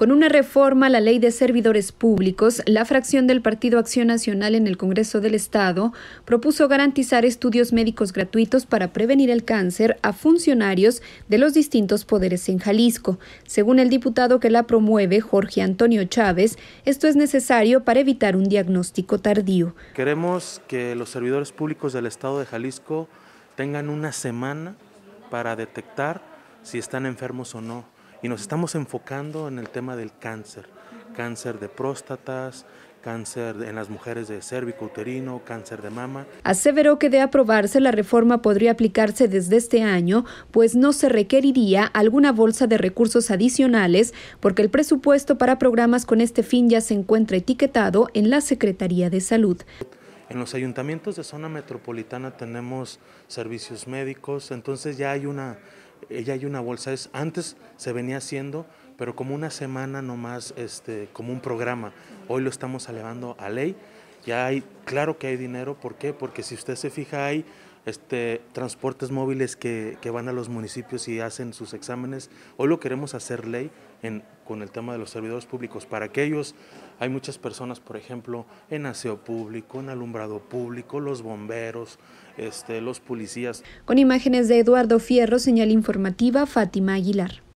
Con una reforma a la ley de servidores públicos, la fracción del Partido Acción Nacional en el Congreso del Estado propuso garantizar estudios médicos gratuitos para prevenir el cáncer a funcionarios de los distintos poderes en Jalisco. Según el diputado que la promueve, Jorge Antonio Chávez, esto es necesario para evitar un diagnóstico tardío. Queremos que los servidores públicos del Estado de Jalisco tengan una semana para detectar si están enfermos o no y nos estamos enfocando en el tema del cáncer, cáncer de próstatas, cáncer en las mujeres de cérvico uterino, cáncer de mama. Aseveró que de aprobarse la reforma podría aplicarse desde este año, pues no se requeriría alguna bolsa de recursos adicionales, porque el presupuesto para programas con este fin ya se encuentra etiquetado en la Secretaría de Salud. En los ayuntamientos de zona metropolitana tenemos servicios médicos, entonces ya hay una ella hay una bolsa, es, antes se venía haciendo, pero como una semana nomás, este, como un programa. Hoy lo estamos elevando a ley ya hay, claro que hay dinero, ¿por qué? Porque si usted se fija, hay este, transportes móviles que, van a los municipios y hacen sus exámenes. Hoy lo queremos hacer ley en, con el tema de los servidores públicos. Para aquellos hay muchas personas, por ejemplo, en aseo público, en alumbrado público, los bomberos, este, los policías. Con imágenes de Eduardo Fierro, señal informativa, Fátima Aguilar.